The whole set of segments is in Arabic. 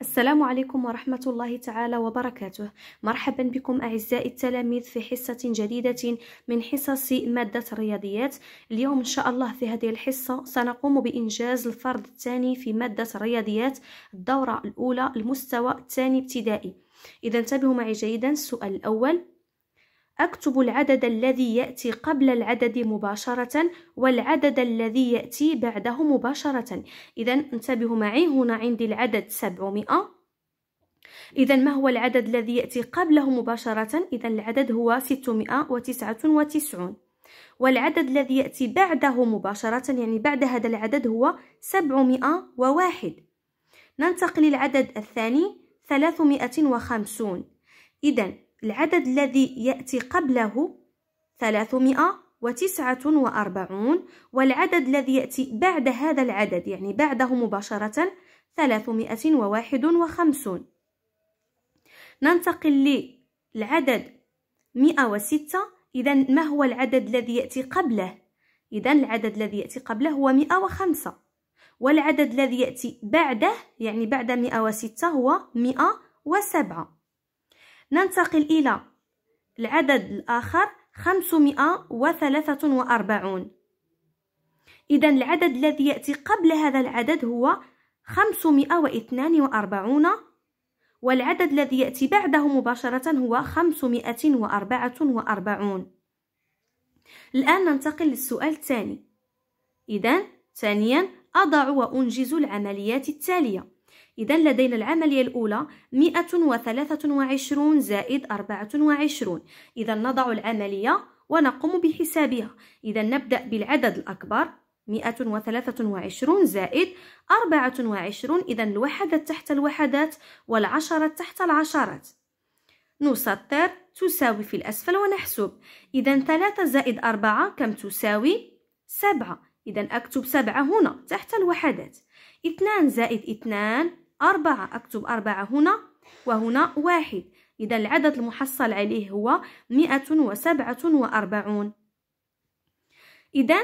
السلام عليكم ورحمة الله تعالى وبركاته مرحبا بكم أعزائي التلاميذ في حصة جديدة من حصص مادة الرياضيات اليوم إن شاء الله في هذه الحصة سنقوم بإنجاز الفرض الثاني في مادة الرياضيات الدورة الأولى المستوى الثاني ابتدائي إذا انتبهوا معي جيدا السؤال الأول أكتب العدد الذي يأتي قبل العدد مباشرة والعدد الذي يأتي بعده مباشرة إذا انتبهوا معي هنا عندي العدد 700 إذا ما هو العدد الذي يأتي قبله مباشرة؟ إذا العدد هو 699 والعدد الذي يأتي بعده مباشرة يعني بعد هذا العدد هو 701 ننتقل للعدد الثاني 350 إذا العدد الذي يأتي قبله 349 والعدد الذي يأتي بعد هذا العدد يعني بعده مباشرة 351 ننتقل للعدد 106 إذا ما هو العدد الذي يأتي قبله؟ إذا العدد الذي يأتي قبله هو 105 والعدد الذي يأتي بعده يعني بعد 106 هو 107 ننتقل إلى العدد الآخر 543 إذا العدد الذي يأتي قبل هذا العدد هو 542 والعدد الذي يأتي بعده مباشرة هو 544 الآن ننتقل للسؤال الثاني إذا ثانيا أضع وأنجز العمليات التالية إذا لدينا العملية الأولى 123 زائد 24 إذا نضع العملية ونقوم بحسابها إذا نبدأ بالعدد الأكبر 123 زائد 24 إذا الوحدات تحت الوحدات والعشرة تحت العشرات نسطر تساوي في الأسفل ونحسب إذا 3 زائد 4 كم تساوي 7 إذا أكتب 7 هنا تحت الوحدات 2 زائد 2 أربعة أكتب أربعة هنا وهنا واحد إذا العدد المحصل عليه هو مئة وسبعة وأربعون إذا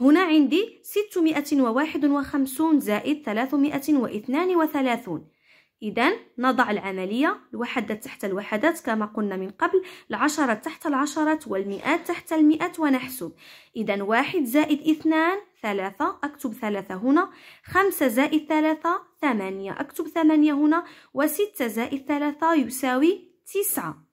هنا عندي ستمائة وواحد وخمسون زائد ثلاثمائة واثنان وثلاثون إذا نضع العملية الوحدات تحت الوحدات كما قلنا من قبل العشرة تحت العشرات والمئات تحت المئات ونحسب إذا واحد زائد اثنان ثلاثة أكتب ثلاثة هنا خمسة زائد ثلاثة ثمانية أكتب ثمانية هنا وستة زائد ثلاثة يساوي تسعة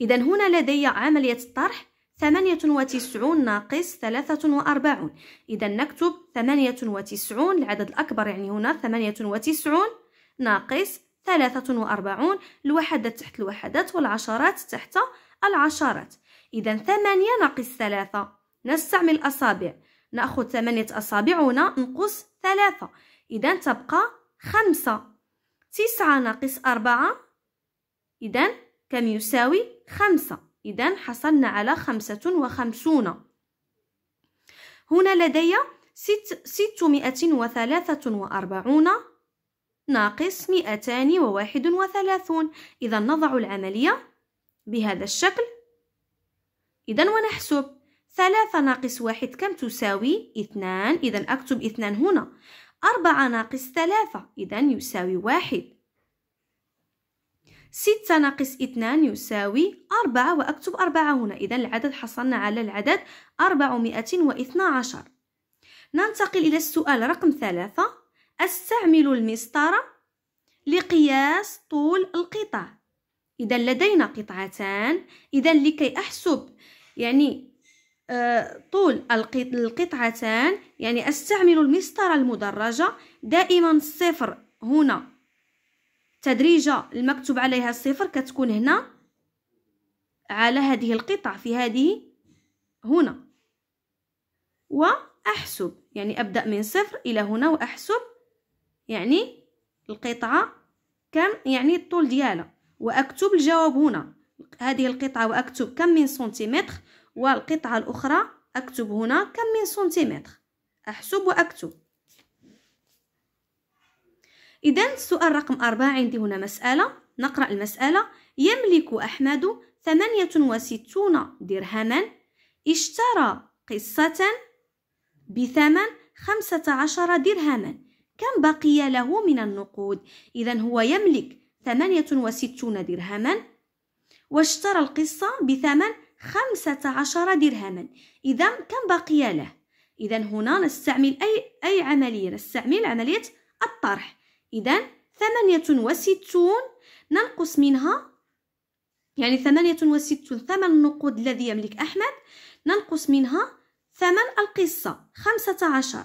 إذا هنا لدي عملية الطرح ثمانية وتسعون ناقص ثلاثة وأربعون إذا نكتب ثمانية وتسعون العدد الأكبر يعني هنا ثمانية وتسعون ناقص ثلاثة وأربعون الوحدات تحت الوحدات والعشرات تحت العشرات إذا ثمانية ناقص ثلاثة نستعمل أصابع نأخذ ثمانية أصابع هنا نقص ثلاثة إذا تبقى خمسة تسعة ناقص أربعة إذا كم يساوي خمسة إذا حصلنا على خمسة وخمسون هنا لدي ست ستمائة وثلاثة وأربعون ناقص مئتان وواحد وثلاثون إذا نضع العملية بهذا الشكل إذا ونحسب ثلاثة ناقص واحد كم تساوي اثنان إذا أكتب اثنان هنا أربعة ناقص ثلاثة إذا يساوي واحد ستة ناقص اثنان يساوي أربعة وأكتب أربعة هنا إذا العدد حصلنا على العدد أربعمائة واثنى عشر ننتقل إلى السؤال رقم ثلاثة أستعمل المسطرة لقياس طول القطع إذا لدينا قطعتان إذا لكي أحسب يعني طول القطعتان يعني أستعمل المسطرة المدرجة دائما صفر هنا تدريجة المكتوب عليها الصفر كتكون هنا على هذه القطع في هذه هنا وأحسب يعني أبدأ من صفر إلى هنا وأحسب يعني القطعة كم يعني الطول ديالها وأكتب الجواب هنا هذه القطعة وأكتب كم من سنتيمتر والقطعة الأخرى أكتب هنا كم من سنتيمتر أحسب وأكتب إذا السؤال رقم أربعة عندي هنا مسألة نقرأ المسألة يملك أحمد ثمانية وستون درهما اشترى قصة بثمن خمسة عشر درهما كم بقي له من النقود إذا هو يملك ثمانية وستون درهما واشترى القصة بثمن خمسة عشر درهما إذا كم بقي له؟ إذا هنا نستعمل أي, أي عملية نستعمل عملية الطرح إذا ثمانية وستون ننقص منها يعني ثمانية وستون ثمن النقود الذي يملك أحمد ننقص منها ثمن القصة خمسة عشر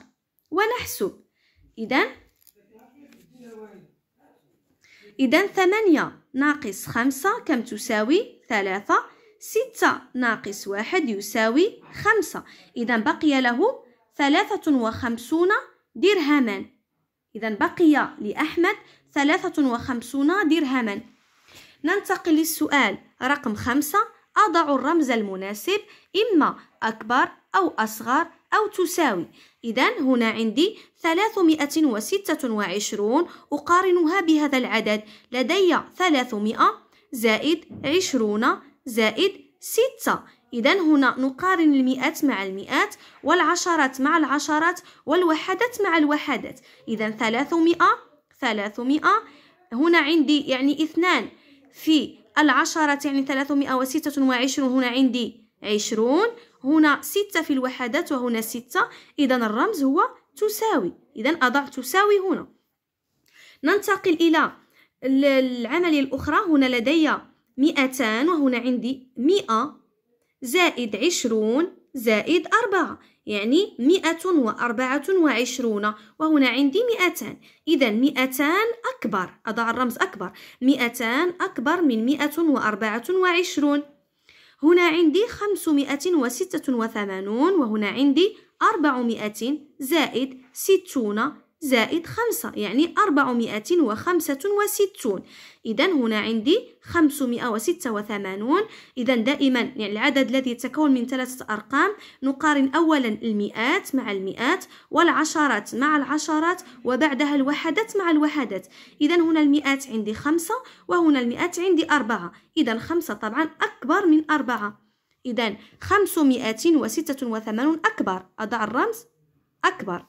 ونحسب إذا إذا ثمانية ناقص خمسة كم تساوي ثلاثة ستة ناقص واحد يساوي خمسة إذا بقي له ثلاثة وخمسون درهما إذا بقي لأحمد ثلاثة وخمسون درهما ننتقل للسؤال رقم خمسة أضع الرمز المناسب إما أكبر أو أصغر أو تساوي إذا هنا عندي 326 أقارنها بهذا العدد لدي 300 زائد 20 زائد ستة إذا هنا نقارن المئات مع المئات والعشرات مع العشرات والوحدات مع الوحدات إذا ثلاثمائة ثلاثمائة هنا عندي يعني اثنان في العشرة يعني ثلاثمائة وستة وعشرون هنا عندي عشرون هنا ستة في الوحدات وهنا ستة إذا الرمز هو تساوي إذا أضع تساوي هنا ننتقل إلى العملية الأخرى هنا لدي مئتان وهنا عندي مئة زائد عشرون زائد أربعة يعني مئة وأربعة وعشرون وهنا عندي مئتان إذا مئتان أكبر أضع الرمز أكبر مئتان أكبر من مئة وأربعة وعشرون هنا عندي خمسمائة وستة وثمانون وهنا عندي أربعمائة زائد ستون زائد خمسة يعني أربعمائة وخمسة وستون إذا هنا عندي خمسمائة وستة وثمانون إذا دائما يعني العدد الذي يتكون من ثلاثة أرقام نقارن أولا المئات مع المئات والعشرات مع العشرات وبعدها الوحدات مع الوحدات إذا هنا المئات عندي خمسة وهنا المئات عندي أربعة إذا خمسة طبعا أكبر من أربعة إذا خمسمائة وستة وثمانون أكبر أضع الرمز أكبر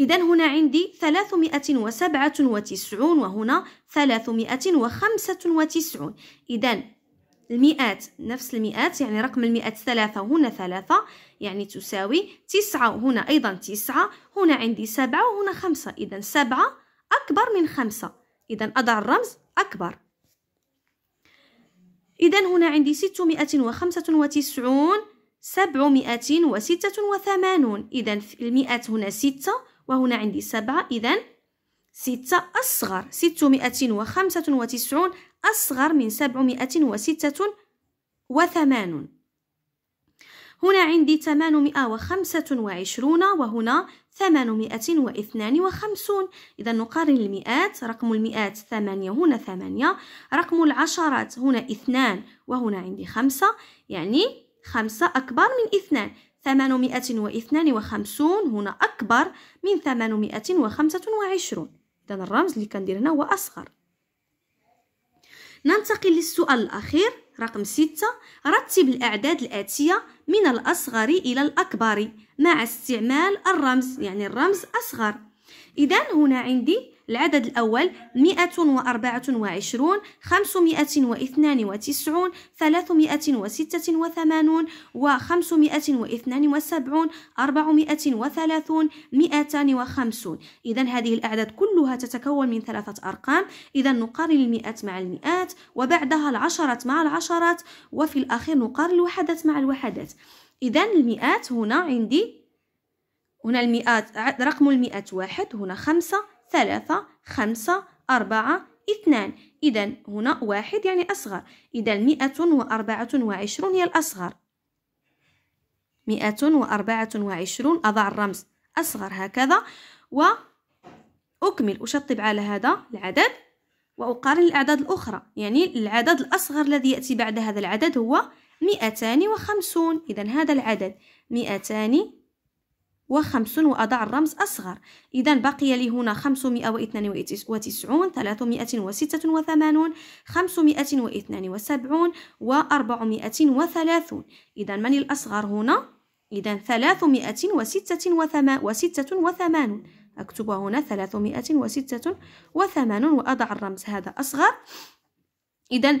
إذا هنا عندي 397 وهنا 395 إذا المئات نفس المئات يعني رقم المئات ثلاثة هنا ثلاثة يعني تساوي تسعة هنا أيضا تسعة هنا عندي سبعة وهنا خمسة إذا سبعة أكبر من خمسة إذا أضع الرمز أكبر إذا هنا عندي ستمائة وخمسة وتسعون سبعمائة وستة وثمانون إذا المئات هنا ستة وهنا عندي سبعة إذا ستة أصغر ستمائة وخمسة وتسعون أصغر من سبعمائة وستة وثمانون هنا عندي ثمانمائة وخمسة وعشرون وهنا ثمانمائة واثنان وخمسون إذا نقارن المئات رقم المئات ثمانية هنا ثمانية رقم العشرات هنا اثنان وهنا عندي خمسة يعني خمسة أكبر من اثنان 852 هنا أكبر من 825 إذا الرمز اللي كندير هنا هو أصغر ننتقل للسؤال الأخير رقم ستة رتب الأعداد الآتية من الأصغر إلى الأكبر مع استعمال الرمز يعني الرمز أصغر إذا هنا عندي العدد الأول مئة وأربعة وعشرون واثنان وتسعون وستة وثمانون وخمسمائة واثنان وسبعون أربعمائة وثلاثون مئتان وخمسون إذا هذه الأعداد كلها تتكون من ثلاثة أرقام إذا نقارن المئات مع المئات وبعدها العشرات مع العشرات وفي الأخير نقارن الوحدات مع الوحدات إذا المئات هنا عندي هنا المئات رقم المئة واحد هنا خمسة ثلاثة خمسة أربعة اثنان إذا هنا واحد يعني أصغر إذا مئة وأربعة وعشرون هي الأصغر مئة وأربعة وعشرون أضع الرمز أصغر هكذا وأكمل أشطب على هذا العدد وأقارن الأعداد الأخرى يعني العدد الأصغر الذي يأتي بعد هذا العدد هو مئتان وخمسون إذا هذا العدد مئتان وخمس وأضع الرمز أصغر إذا بقي لي هنا 592 386 572 و 430 إذا من الأصغر هنا؟ إذا 386 أكتب هنا 386 وأضع الرمز هذا أصغر إذا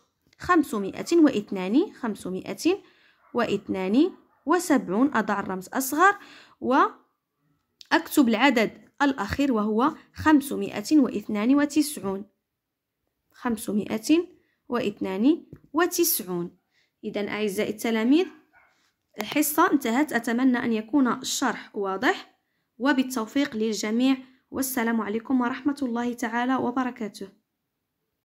خمسمائة واثنان خمسمائة واثنان وسبعون أضع الرمز أصغر وأكتب العدد الأخير وهو خمسمائة واثنان وتسعون خمسمائة واثنان وتسعون إذا أعزائي التلاميذ الحصة انتهت أتمنى أن يكون الشرح واضح وبالتوفيق للجميع والسلام عليكم ورحمة الله تعالى وبركاته